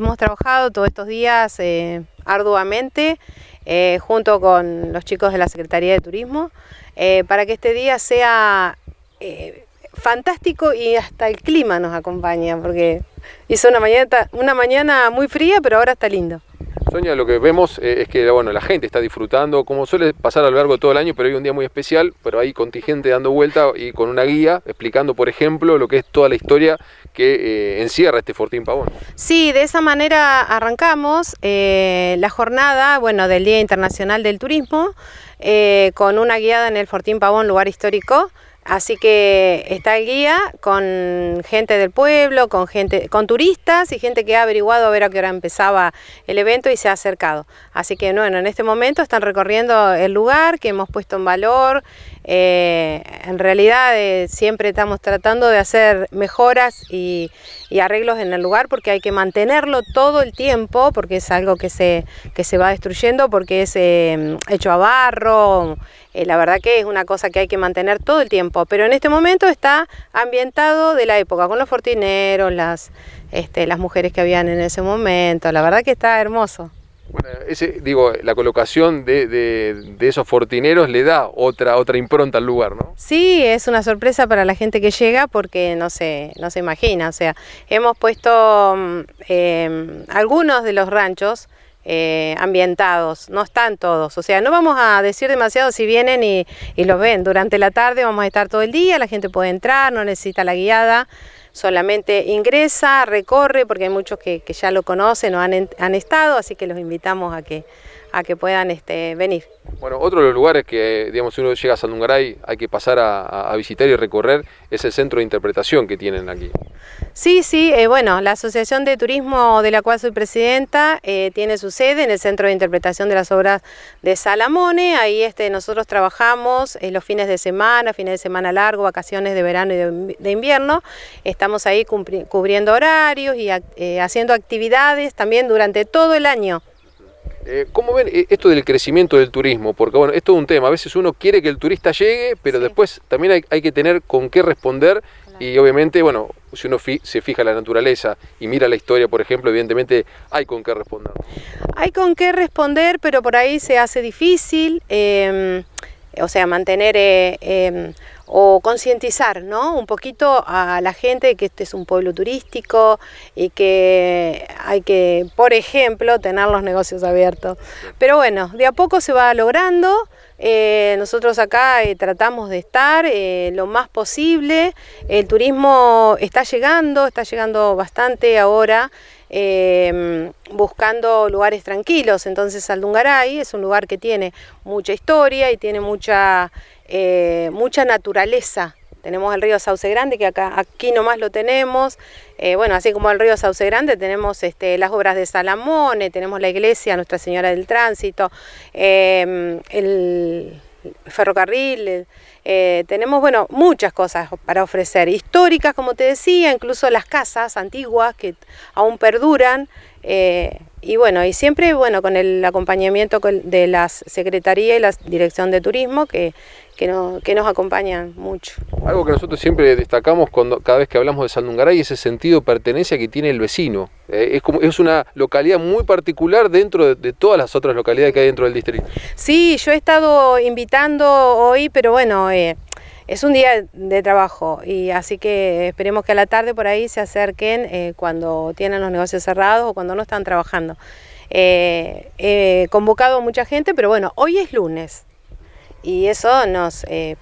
Hemos trabajado todos estos días eh, arduamente eh, junto con los chicos de la Secretaría de Turismo eh, para que este día sea fantástico y hasta el clima nos acompaña porque hizo una mañana, una mañana muy fría pero ahora está lindo. Sonia, lo que vemos eh, es que la gente está disfrutando, como suele pasar a lo largo de todo el año, pero hay un día muy especial, pero hay contingente dando vuelta y con una guía explicando, por ejemplo, lo que es toda la historia que eh, encierra este Fortín Pavón. Sí, de esa manera arrancamos eh, la jornada del Día Internacional del Turismo con una guiada en el Fortín Pavón, lugar histórico Así que está el guía con gente del pueblo, con gente, con turistas y gente que ha averiguado a ver a qué hora empezaba el evento y se ha acercado. Así que bueno, en este momento están recorriendo el lugar que hemos puesto en valor, eh, en realidad eh, siempre estamos tratando de hacer mejoras y, arreglos en el lugar porque hay que mantenerlo todo el tiempo porque es algo que se, que se va destruyendo porque es eh, hecho a barro, la verdad que es una cosa que hay que mantener todo el tiempo, pero en este momento está ambientado de la época con los fortineros, las, este, las mujeres que habían en ese momento, la verdad que está hermoso. Bueno, ese, digo, la colocación de, de, esos fortineros le da otra, otra impronta al lugar, ¿no? Sí, es una sorpresa para la gente que llega porque no se, no se imagina. O sea, hemos puesto mm, em, algunos de los ranchos eh, ambientados, no están todos. O sea, no vamos a decir demasiado si vienen y, y los ven. Durante la tarde vamos a estar todo el día, la gente puede entrar, no necesita la guiada solamente ingresa, recorre, porque hay muchos que, ya lo conocen o han, estado, así que los invitamos a que, a que puedan este, venir. Bueno, otro de los lugares que, digamos, si uno llega a Sandungaray hay que pasar a visitar y recorrer es el centro de interpretación que tienen aquí. Sí, sí, eh, bueno, la Asociación de Turismo de la cual soy presidenta eh, tiene su sede en el Centro de Interpretación de las Obras de Salamone. Ahí este, nosotros trabajamos eh, los fines de semana, fines de semana largo, vacaciones de verano y de, invierno. Estamos ahí cubriendo horarios y haciendo actividades también durante todo el año. ¿Cómo ven esto del crecimiento del turismo? Porque bueno, esto es un tema, a veces uno quiere que el turista llegue, pero después también hay, hay que tener con qué responder y obviamente, bueno, si uno se fija en la naturaleza y mira la historia, por ejemplo, evidentemente hay con qué responder. Hay con qué responder, pero por ahí se hace difícil, em, o sea, mantener eh, em, o concientizar ¿no? un poquito a la gente de que este es un pueblo turístico y que hay que, por ejemplo, tener los negocios abiertos. Pero bueno, de a poco se va logrando. Eh, nosotros acá eh, tratamos de estar eh, lo más posible. El turismo está llegando, está llegando bastante ahora. Em, buscando lugares tranquilos, entonces Aldungaray es un lugar que tiene mucha historia y tiene mucha eh, mucha naturaleza. Tenemos el río Sauce Grande, que acá, aquí nomás lo tenemos. Eh, bueno, así como el río Sauce Grande, tenemos este, las obras de Salamone, tenemos la iglesia Nuestra Señora del Tránsito, em, el ferrocarril, eh, tenemos, bueno, muchas cosas para ofrecer, históricas, como te decía, incluso las casas antiguas que aún perduran, y bueno, y siempre bueno con el acompañamiento de las Secretaría y la Dirección de Turismo que, que, nos acompañan mucho. Algo que nosotros siempre destacamos cuando, cada vez que hablamos de Sandungaray es ese sentido de pertenencia que tiene el vecino. Eh, es, como, es una localidad muy particular dentro de, todas las otras localidades que hay dentro del distrito. Sí, yo he estado invitando hoy, pero bueno, eh, es un día de trabajo y así que esperemos que a la tarde por ahí se acerquen eh, cuando tienen los negocios cerrados o cuando no están trabajando. Eh, he convocado a mucha gente, pero bueno, hoy es lunes y eso nos... Eh,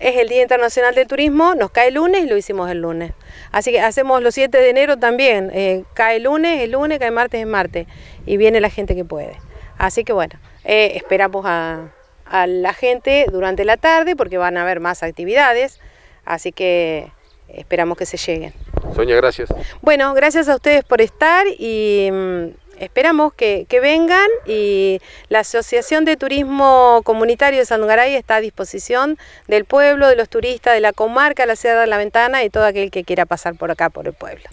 es el Día Internacional del Turismo, nos cae el lunes y lo hicimos el lunes. Así que hacemos los 7 de enero también, cae lunes, el lunes, cae martes, es martes, y viene la gente que puede. Así que bueno, esperamos a, a la gente durante la tarde porque van a haber más actividades, así que esperamos que se lleguen. Sonia, gracias. Bueno, gracias a ustedes por estar y mm, esperamos que, vengan y la Asociación de Turismo Comunitario de Sandungaray está a disposición del pueblo, de los turistas, de la comarca, la ciudad de la ventana y todo aquel que quiera pasar por acá, por el pueblo.